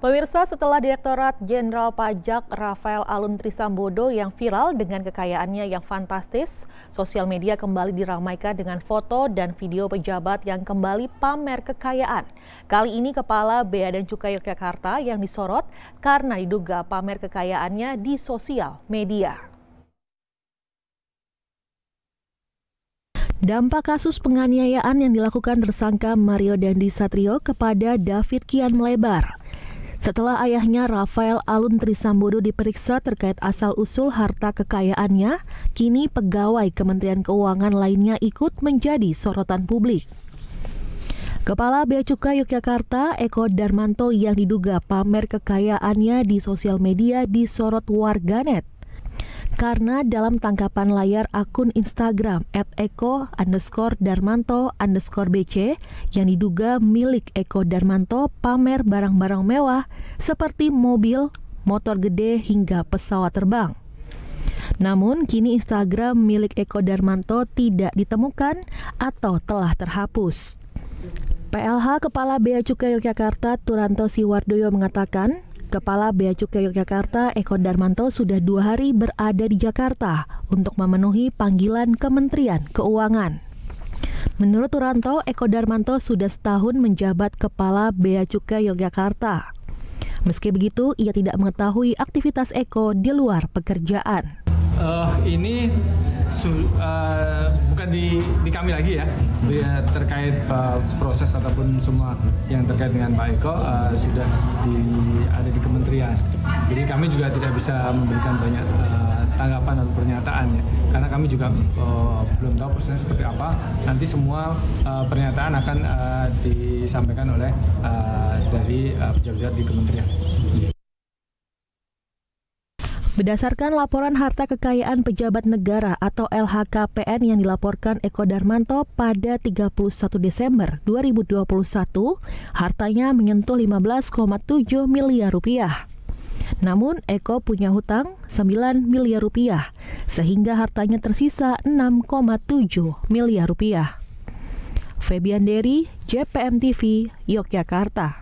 Pemirsa, setelah Direktorat Jenderal Pajak Rafael Alun Trisambodo yang viral dengan kekayaannya yang fantastis, sosial media kembali diramaikan dengan foto dan video pejabat yang kembali pamer kekayaan. Kali ini Kepala Bea dan Cukai Yogyakarta yang disorot karena diduga pamer kekayaannya di sosial media. Dampak kasus penganiayaan yang dilakukan tersangka Mario Dandi Satrio kepada David kian melebar. Setelah ayahnya Rafael Alun Trisambodo diperiksa terkait asal-usul harta kekayaannya, kini pegawai Kementerian Keuangan lainnya ikut menjadi sorotan publik. Kepala Bea Cukai Yogyakarta, Eko Darmanto yang diduga pamer kekayaannya di sosial media disorot warganet karena dalam tangkapan layar akun Instagram at Eko underscore Darmanto underscore BC yang diduga milik Eko Darmanto pamer barang-barang mewah seperti mobil, motor gede hingga pesawat terbang. Namun kini Instagram milik Eko Darmanto tidak ditemukan atau telah terhapus. PLH Kepala Bea Cukai Yogyakarta Turanto Siwardoyo mengatakan, Kepala Bea Cukai Yogyakarta Eko Darmanto sudah dua hari berada di Jakarta untuk memenuhi panggilan Kementerian Keuangan. Menurut Turanto, Eko Darmanto sudah setahun menjabat Kepala Bea Cukai Yogyakarta. Meski begitu, ia tidak mengetahui aktivitas Eko di luar pekerjaan. Uh, ini su, uh, bukan di di kami lagi ya, ya terkait uh, proses ataupun semua yang terkait dengan Pak Eko uh, sudah di ada di kementerian. Jadi kami juga tidak bisa memberikan banyak uh, tanggapan atau pernyataan ya, karena kami juga uh, belum tahu prosesnya seperti apa. Nanti semua uh, pernyataan akan uh, disampaikan oleh uh, dari pejabat pejabat di kementerian. Berdasarkan laporan harta kekayaan pejabat negara atau LHKPN yang dilaporkan Eko Darmanto pada 31 Desember 2021, hartanya menyentuh 15,7 miliar rupiah. Namun Eko punya hutang 9 miliar rupiah, sehingga hartanya tersisa 6,7 miliar rupiah. Febian Dery, JPM TV, Yogyakarta.